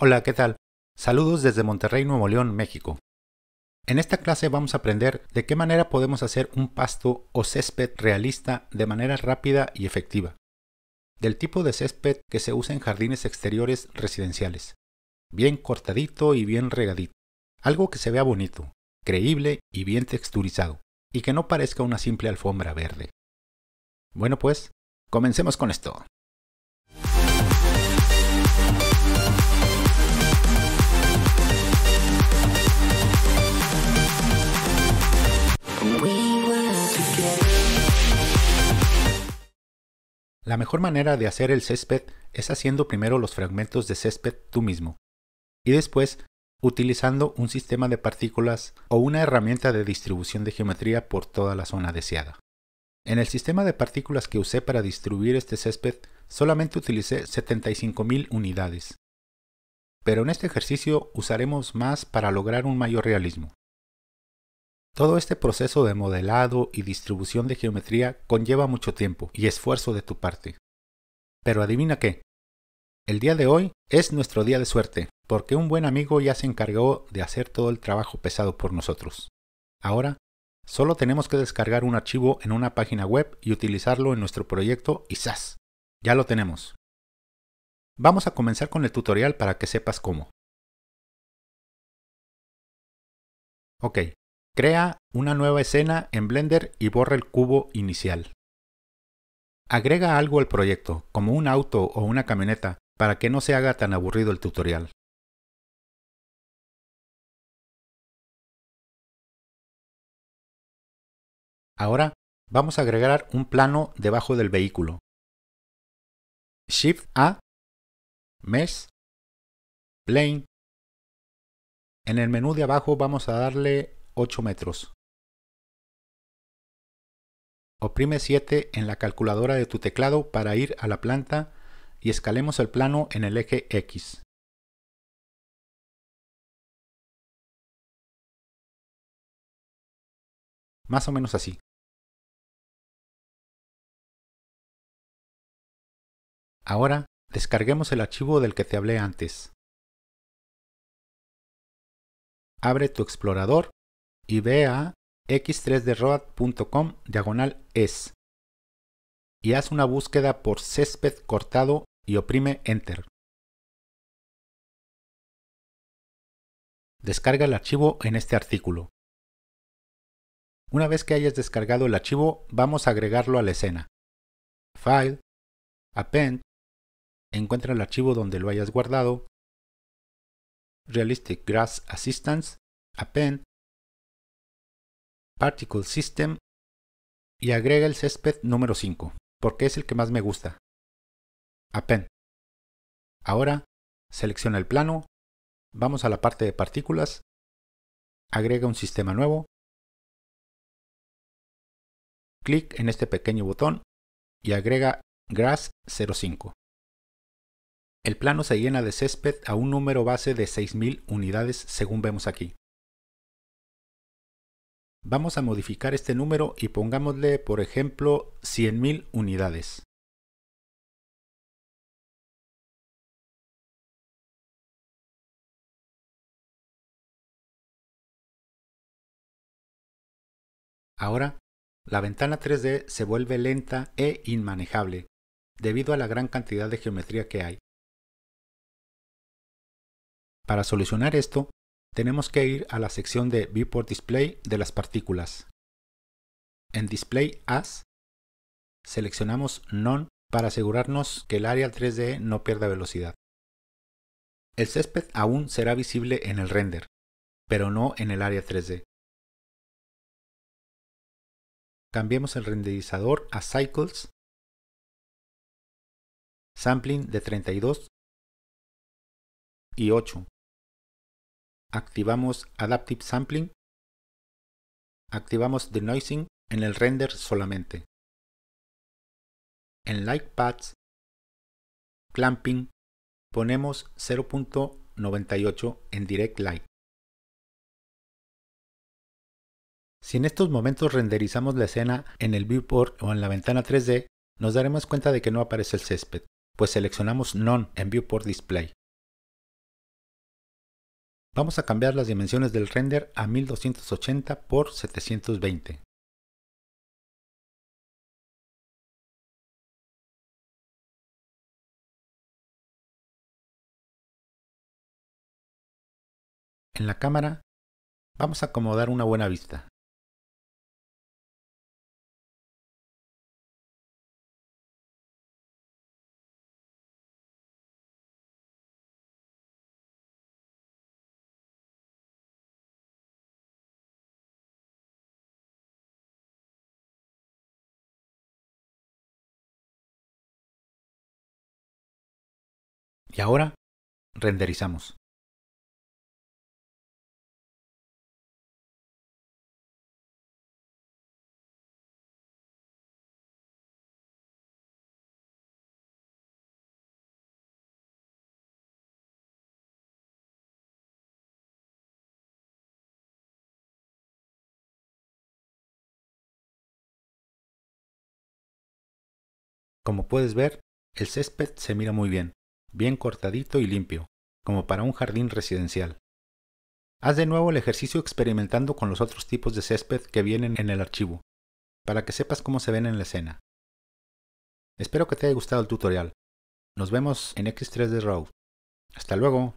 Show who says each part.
Speaker 1: Hola, ¿qué tal? Saludos desde Monterrey, Nuevo León, México. En esta clase vamos a aprender de qué manera podemos hacer un pasto o césped realista de manera rápida y efectiva. Del tipo de césped que se usa en jardines exteriores residenciales. Bien cortadito y bien regadito. Algo que se vea bonito, creíble y bien texturizado, y que no parezca una simple alfombra verde. Bueno pues, comencemos con esto. La mejor manera de hacer el césped es haciendo primero los fragmentos de césped tú mismo y después utilizando un sistema de partículas o una herramienta de distribución de geometría por toda la zona deseada. En el sistema de partículas que usé para distribuir este césped solamente utilicé 75.000 unidades, pero en este ejercicio usaremos más para lograr un mayor realismo. Todo este proceso de modelado y distribución de geometría conlleva mucho tiempo y esfuerzo de tu parte. Pero adivina qué. El día de hoy es nuestro día de suerte, porque un buen amigo ya se encargó de hacer todo el trabajo pesado por nosotros. Ahora, solo tenemos que descargar un archivo en una página web y utilizarlo en nuestro proyecto y ¡zas! Ya lo tenemos. Vamos a comenzar con
Speaker 2: el tutorial para que sepas cómo. Ok,
Speaker 1: Crea una nueva escena en Blender y borra el cubo inicial. Agrega algo al proyecto, como un auto o una camioneta, para que no se haga
Speaker 2: tan aburrido el tutorial. Ahora vamos a agregar un plano debajo del vehículo. Shift A, Mesh, Plane. En el menú de abajo vamos a darle
Speaker 1: 8 metros. Oprime 7 en la calculadora de tu teclado para ir a la planta y escalemos el plano en el eje
Speaker 2: X. Más o menos así. Ahora, descarguemos el archivo del que te hablé antes. Abre tu explorador
Speaker 1: y ve a x3droad.com diagonal es y haz una búsqueda por césped cortado y oprime Enter.
Speaker 2: Descarga el archivo en este artículo.
Speaker 1: Una vez que hayas descargado el archivo, vamos a agregarlo a la escena. File, Append, encuentra el archivo donde lo hayas
Speaker 2: guardado, Realistic Grass Assistance, Append, Particle System y agrega el césped número 5, porque es el que más me gusta. Append. Ahora, selecciona el plano, vamos a la parte de partículas, agrega un sistema nuevo, clic en este pequeño botón
Speaker 1: y agrega Grass 05. El plano se llena de césped a un número base de 6000 unidades según vemos aquí. Vamos a modificar este número y pongámosle, por ejemplo, 100.000
Speaker 2: unidades.
Speaker 1: Ahora, la ventana 3D se vuelve lenta e inmanejable, debido a la gran cantidad de geometría que hay. Para solucionar esto, tenemos que ir a la sección de Viewport Display de las partículas. En Display As, seleccionamos non para asegurarnos que el área 3D no pierda velocidad. El césped aún será visible en el render, pero no en el área 3D. Cambiemos el renderizador a Cycles,
Speaker 2: Sampling de 32 y 8 activamos Adaptive Sampling, activamos Denoising en el render solamente. En Light Paths, Clamping, ponemos
Speaker 1: 0.98 en Direct Light. Si en estos momentos renderizamos la escena en el viewport o en la ventana 3D, nos daremos cuenta de que no aparece el césped, pues seleccionamos non en Viewport Display. Vamos a cambiar las dimensiones del render a
Speaker 2: 1280 x 720. En la cámara vamos a acomodar una buena vista. Y ahora renderizamos.
Speaker 1: Como puedes ver, el césped se mira muy bien bien cortadito y limpio, como para un jardín residencial. Haz de nuevo el ejercicio experimentando con los otros tipos de césped que vienen en el archivo, para que sepas cómo se ven en la escena. Espero que te haya gustado el tutorial. Nos vemos en X3D Road. Hasta luego.